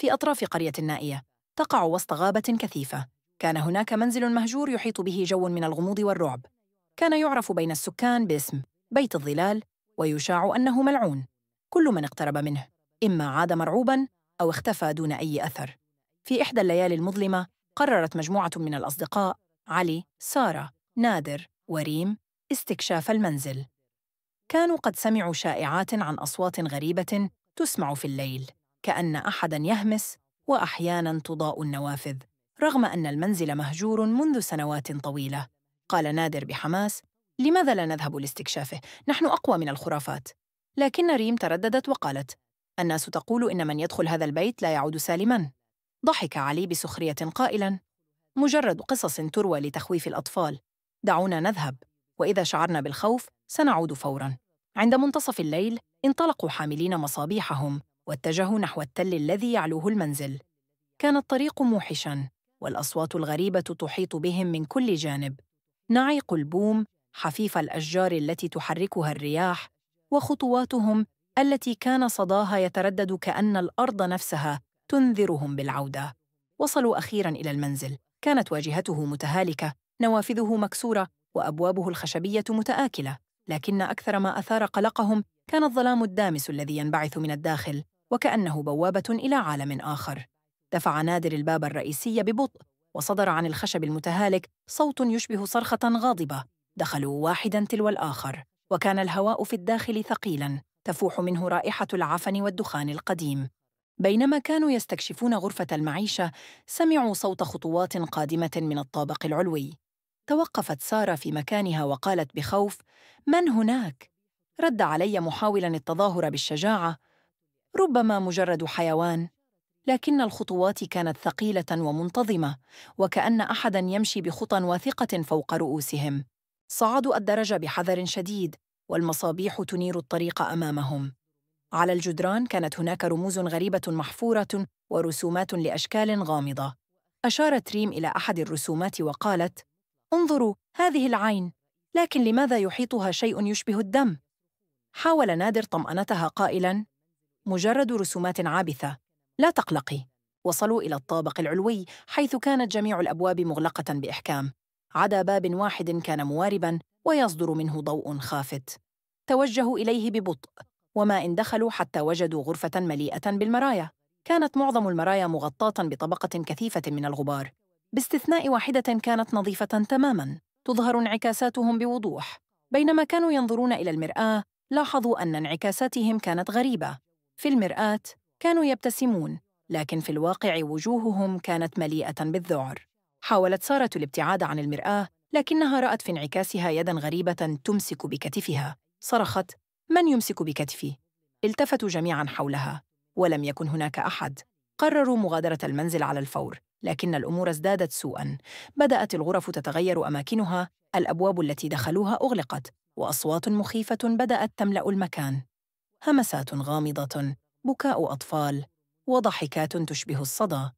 في أطراف قرية نائية تقع وسط غابة كثيفة كان هناك منزل مهجور يحيط به جو من الغموض والرعب كان يعرف بين السكان باسم بيت الظلال ويشاع أنه ملعون كل من اقترب منه إما عاد مرعوباً أو اختفى دون أي أثر في إحدى الليالي المظلمة قررت مجموعة من الأصدقاء علي، سارة، نادر وريم استكشاف المنزل كانوا قد سمعوا شائعات عن أصوات غريبة تسمع في الليل كأن أحداً يهمس وأحياناً تضاء النوافذ رغم أن المنزل مهجور منذ سنوات طويلة قال نادر بحماس لماذا لا نذهب لاستكشافه؟ نحن أقوى من الخرافات لكن ريم ترددت وقالت الناس تقول إن من يدخل هذا البيت لا يعود سالماً ضحك علي بسخرية قائلاً مجرد قصص تروى لتخويف الأطفال دعونا نذهب وإذا شعرنا بالخوف سنعود فوراً عند منتصف الليل انطلقوا حاملين مصابيحهم واتجهوا نحو التل الذي يعلوه المنزل كان الطريق موحشا والاصوات الغريبه تحيط بهم من كل جانب نعيق البوم حفيف الاشجار التي تحركها الرياح وخطواتهم التي كان صداها يتردد كان الارض نفسها تنذرهم بالعوده وصلوا اخيرا الى المنزل كانت واجهته متهالكه نوافذه مكسوره وابوابه الخشبيه متاكله لكن اكثر ما اثار قلقهم كان الظلام الدامس الذي ينبعث من الداخل وكأنه بوابة إلى عالم آخر دفع نادر الباب الرئيسي ببطء وصدر عن الخشب المتهالك صوت يشبه صرخة غاضبة دخلوا واحدا تلو الآخر وكان الهواء في الداخل ثقيلا تفوح منه رائحة العفن والدخان القديم بينما كانوا يستكشفون غرفة المعيشة سمعوا صوت خطوات قادمة من الطابق العلوي توقفت سارة في مكانها وقالت بخوف من هناك؟ رد علي محاولا التظاهر بالشجاعة ربما مجرد حيوان لكن الخطوات كانت ثقيله ومنتظمه وكان احدا يمشي بخطى واثقه فوق رؤوسهم صعدوا الدرج بحذر شديد والمصابيح تنير الطريق امامهم على الجدران كانت هناك رموز غريبه محفوره ورسومات لاشكال غامضه اشارت ريم الى احد الرسومات وقالت انظروا هذه العين لكن لماذا يحيطها شيء يشبه الدم حاول نادر طمانتها قائلا مجرد رسومات عابثة لا تقلقي وصلوا إلى الطابق العلوي حيث كانت جميع الأبواب مغلقة بإحكام عدا باب واحد كان مواربا ويصدر منه ضوء خافت توجهوا إليه ببطء وما إن دخلوا حتى وجدوا غرفة مليئة بالمرايا كانت معظم المرايا مغطاة بطبقة كثيفة من الغبار باستثناء واحدة كانت نظيفة تماماً تظهر انعكاساتهم بوضوح بينما كانوا ينظرون إلى المرآة لاحظوا أن انعكاساتهم كانت غريبة في المرآة كانوا يبتسمون، لكن في الواقع وجوههم كانت مليئة بالذعر. حاولت سارة الابتعاد عن المرآة، لكنها رأت في انعكاسها يدًا غريبة تمسك بكتفها. صرخت: من يمسك بكتفي؟ التفتوا جميعا حولها، ولم يكن هناك أحد. قرروا مغادرة المنزل على الفور، لكن الأمور ازدادت سوءًا. بدأت الغرف تتغير أماكنها، الأبواب التي دخلوها أغلقت، وأصوات مخيفة بدأت تملأ المكان. همسات غامضة بكاء أطفال وضحكات تشبه الصدى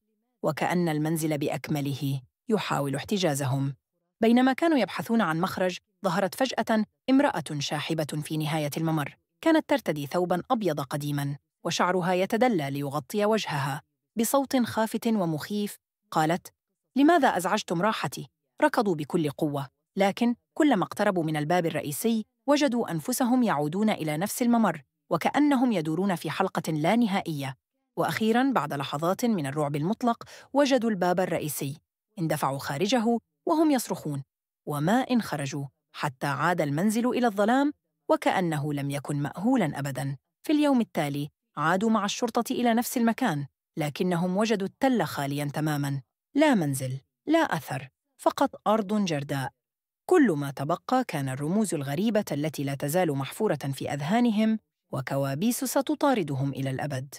وكأن المنزل بأكمله يحاول احتجازهم بينما كانوا يبحثون عن مخرج ظهرت فجأة امرأة شاحبة في نهاية الممر كانت ترتدي ثوبا أبيض قديما وشعرها يتدلى ليغطي وجهها بصوت خافت ومخيف قالت لماذا أزعجتم راحتي؟ ركضوا بكل قوة لكن كلما اقتربوا من الباب الرئيسي وجدوا أنفسهم يعودون إلى نفس الممر وكأنهم يدورون في حلقة لا نهائية وأخيراً بعد لحظات من الرعب المطلق وجدوا الباب الرئيسي اندفعوا خارجه وهم يصرخون وما إن خرجوا حتى عاد المنزل إلى الظلام وكأنه لم يكن مأهولاً أبداً في اليوم التالي عادوا مع الشرطة إلى نفس المكان لكنهم وجدوا التل خالياً تماماً لا منزل لا أثر فقط أرض جرداء كل ما تبقى كان الرموز الغريبة التي لا تزال محفورة في أذهانهم وكوابيس ستطاردهم إلى الأبد